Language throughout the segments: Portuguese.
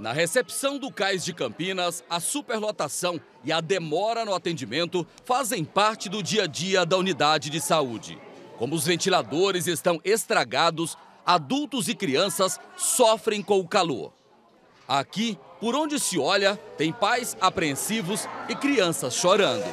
Na recepção do Cais de Campinas, a superlotação e a demora no atendimento fazem parte do dia a dia da unidade de saúde. Como os ventiladores estão estragados, adultos e crianças sofrem com o calor. Aqui, por onde se olha, tem pais apreensivos e crianças chorando.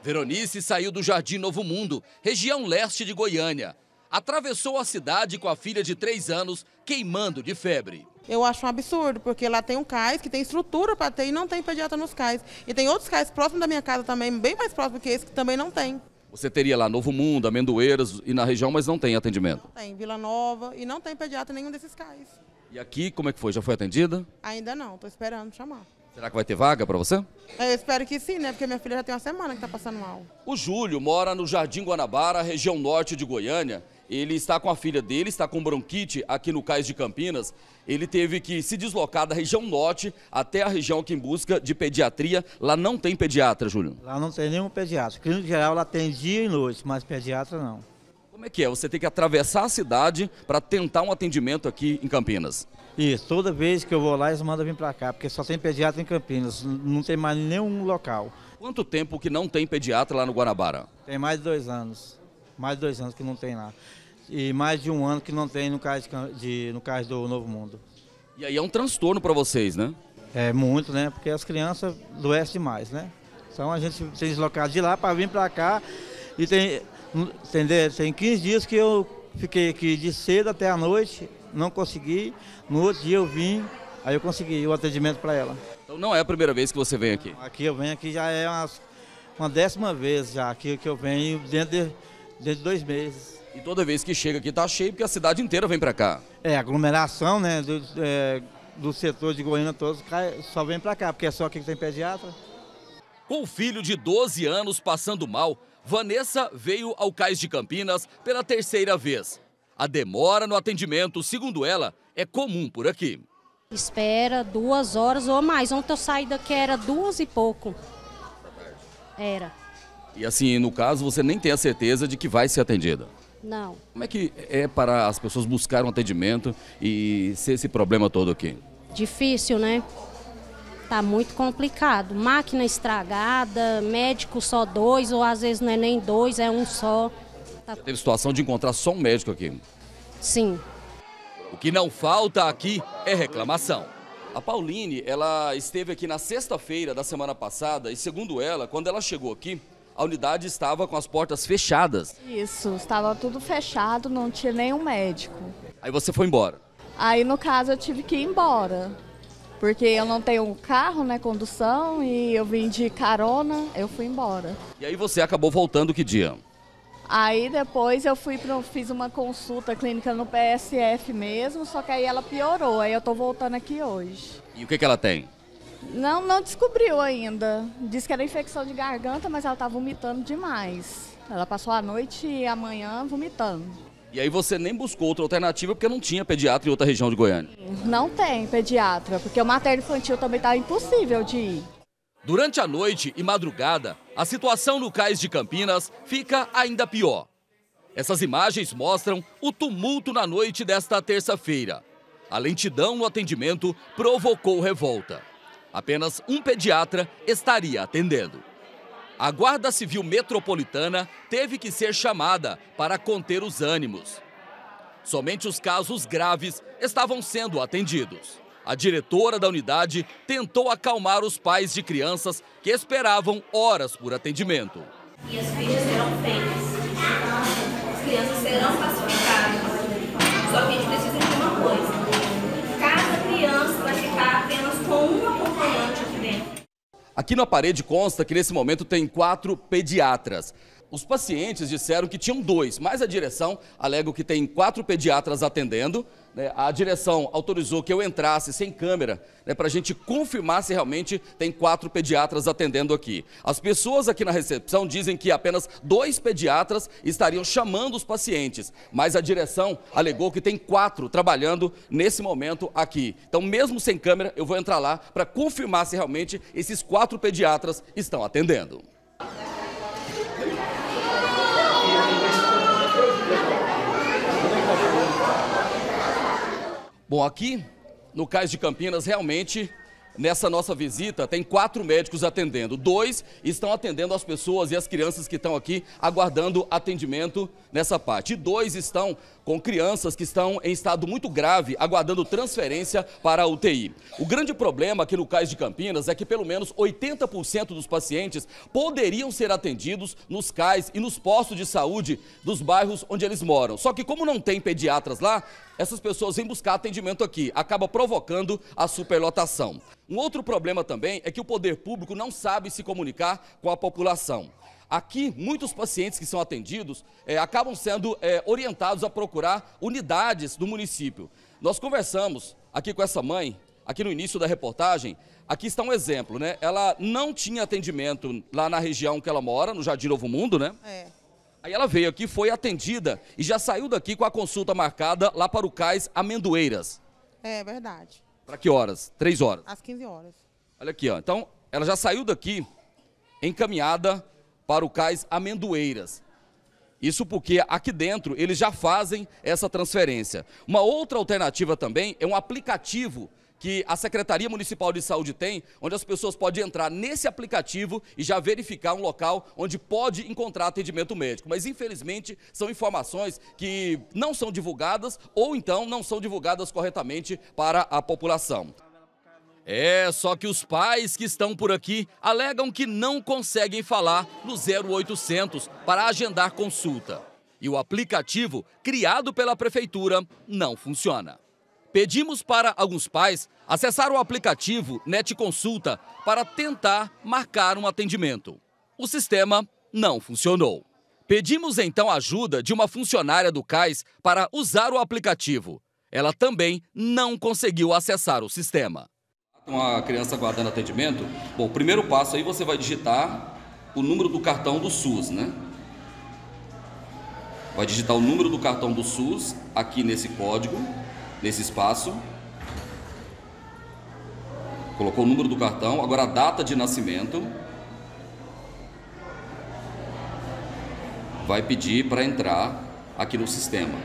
Veronice saiu do Jardim Novo Mundo, região leste de Goiânia, atravessou a cidade com a filha de 3 anos, queimando de febre. Eu acho um absurdo, porque lá tem um cais que tem estrutura para ter e não tem pediatra nos cais. E tem outros cais próximos da minha casa também, bem mais próximo que esse, que também não tem. Você teria lá Novo Mundo, Amendoeiras e na região, mas não tem atendimento? Não tem, Vila Nova e não tem pediatra em nenhum desses cais. E aqui, como é que foi? Já foi atendida? Ainda não, estou esperando chamar. Será que vai ter vaga para você? Eu espero que sim, né? Porque minha filha já tem uma semana que está passando mal. O Júlio mora no Jardim Guanabara, região norte de Goiânia, ele está com a filha dele, está com bronquite aqui no Cais de Campinas. Ele teve que se deslocar da região norte até a região aqui em busca de pediatria. Lá não tem pediatra, Júlio? Lá não tem nenhum pediatra. Clínica geral lá tem dia e noite, mas pediatra não. Como é que é? Você tem que atravessar a cidade para tentar um atendimento aqui em Campinas. Isso, toda vez que eu vou lá eles mandam vir para cá, porque só tem pediatra em Campinas, não tem mais nenhum local. Quanto tempo que não tem pediatra lá no Guanabara? Tem mais de dois anos mais dois anos que não tem lá. E mais de um ano que não tem no cais, de, no cais do Novo Mundo. E aí é um transtorno para vocês, né? É muito, né? Porque as crianças doem demais, né? Então a gente tem deslocado de lá para vir para cá. E tem, tem, tem 15 dias que eu fiquei aqui de cedo até a noite, não consegui. No outro dia eu vim, aí eu consegui o atendimento para ela. Então não é a primeira vez que você vem aqui? Aqui eu venho aqui já é umas, uma décima vez já aqui que eu venho dentro de desde dois meses. E toda vez que chega aqui tá cheio, porque a cidade inteira vem para cá. É, aglomeração, né, do, é, do setor de Goiânia todos só vem para cá, porque é só aqui que tem pediatra. Com o filho de 12 anos passando mal, Vanessa veio ao Cais de Campinas pela terceira vez. A demora no atendimento, segundo ela, é comum por aqui. Espera duas horas ou mais. Ontem eu saí daqui, era duas e pouco. Era. E assim, no caso, você nem tem a certeza de que vai ser atendida. Não. Como é que é para as pessoas buscar um atendimento e ser esse problema todo aqui? Difícil, né? Tá muito complicado. Máquina estragada, médico só dois, ou às vezes não é nem dois, é um só. Tá... Teve situação de encontrar só um médico aqui? Sim. O que não falta aqui é reclamação. A Pauline, ela esteve aqui na sexta-feira da semana passada e segundo ela, quando ela chegou aqui, a unidade estava com as portas fechadas. Isso, estava tudo fechado, não tinha nenhum médico. Aí você foi embora? Aí, no caso, eu tive que ir embora. Porque eu não tenho carro, né, condução, e eu vim de carona, eu fui embora. E aí você acabou voltando que dia? Aí depois eu fui pra, fiz uma consulta clínica no PSF mesmo, só que aí ela piorou, aí eu tô voltando aqui hoje. E o que, que ela tem? Não, não descobriu ainda. Diz que era infecção de garganta, mas ela tá vomitando demais. Ela passou a noite e a manhã vomitando. E aí você nem buscou outra alternativa porque não tinha pediatra em outra região de Goiânia? Não tem pediatra, porque o materno infantil também tá impossível de ir. Durante a noite e madrugada, a situação no cais de Campinas fica ainda pior. Essas imagens mostram o tumulto na noite desta terça-feira. A lentidão no atendimento provocou revolta apenas um pediatra estaria atendendo. A Guarda Civil Metropolitana teve que ser chamada para conter os ânimos. Somente os casos graves estavam sendo atendidos. A diretora da unidade tentou acalmar os pais de crianças que esperavam horas por atendimento. E as fichas serão feitas. As crianças serão Aqui na parede consta que nesse momento tem quatro pediatras. Os pacientes disseram que tinham dois, mas a direção alega que tem quatro pediatras atendendo. Né? A direção autorizou que eu entrasse sem câmera né, para a gente confirmar se realmente tem quatro pediatras atendendo aqui. As pessoas aqui na recepção dizem que apenas dois pediatras estariam chamando os pacientes, mas a direção alegou que tem quatro trabalhando nesse momento aqui. Então, mesmo sem câmera, eu vou entrar lá para confirmar se realmente esses quatro pediatras estão atendendo. Bom, aqui no Cais de Campinas, realmente Nessa nossa visita, tem quatro médicos atendendo. Dois estão atendendo as pessoas e as crianças que estão aqui aguardando atendimento nessa parte. E dois estão com crianças que estão em estado muito grave, aguardando transferência para a UTI. O grande problema aqui no Cais de Campinas é que pelo menos 80% dos pacientes poderiam ser atendidos nos cais e nos postos de saúde dos bairros onde eles moram. Só que como não tem pediatras lá, essas pessoas vêm buscar atendimento aqui, acaba provocando a superlotação. Um outro problema também é que o poder público não sabe se comunicar com a população. Aqui, muitos pacientes que são atendidos é, acabam sendo é, orientados a procurar unidades do município. Nós conversamos aqui com essa mãe, aqui no início da reportagem. Aqui está um exemplo, né? Ela não tinha atendimento lá na região que ela mora, no Jardim Novo Mundo, né? É. Aí ela veio aqui, foi atendida e já saiu daqui com a consulta marcada lá para o Cais Amendoeiras. É verdade. Para que horas? Três horas. Às 15 horas. Olha aqui, ó. Então, ela já saiu daqui encaminhada para o cais Amendoeiras. Isso porque aqui dentro eles já fazem essa transferência. Uma outra alternativa também é um aplicativo que a Secretaria Municipal de Saúde tem, onde as pessoas podem entrar nesse aplicativo e já verificar um local onde pode encontrar atendimento médico. Mas, infelizmente, são informações que não são divulgadas ou então não são divulgadas corretamente para a população. É, só que os pais que estão por aqui alegam que não conseguem falar no 0800 para agendar consulta. E o aplicativo criado pela prefeitura não funciona. Pedimos para alguns pais acessar o aplicativo Net Consulta para tentar marcar um atendimento. O sistema não funcionou. Pedimos então ajuda de uma funcionária do CAIS para usar o aplicativo. Ela também não conseguiu acessar o sistema. Uma criança aguardando atendimento, bom, o primeiro passo aí você vai digitar o número do cartão do SUS, né? Vai digitar o número do cartão do SUS aqui nesse código nesse espaço. Colocou o número do cartão, agora a data de nascimento. Vai pedir para entrar aqui no sistema.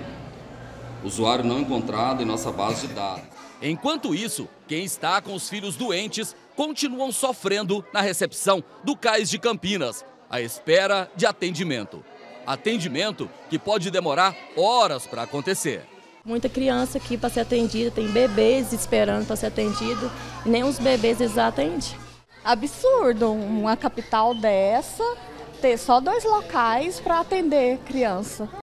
Usuário não encontrado em nossa base de dados. Enquanto isso, quem está com os filhos doentes continuam sofrendo na recepção do Cais de Campinas, à espera de atendimento. Atendimento que pode demorar horas para acontecer. Muita criança aqui para tá ser atendida, tem bebês esperando para tá ser atendido, nem os bebês eles atendem. Absurdo uma capital dessa ter só dois locais para atender criança.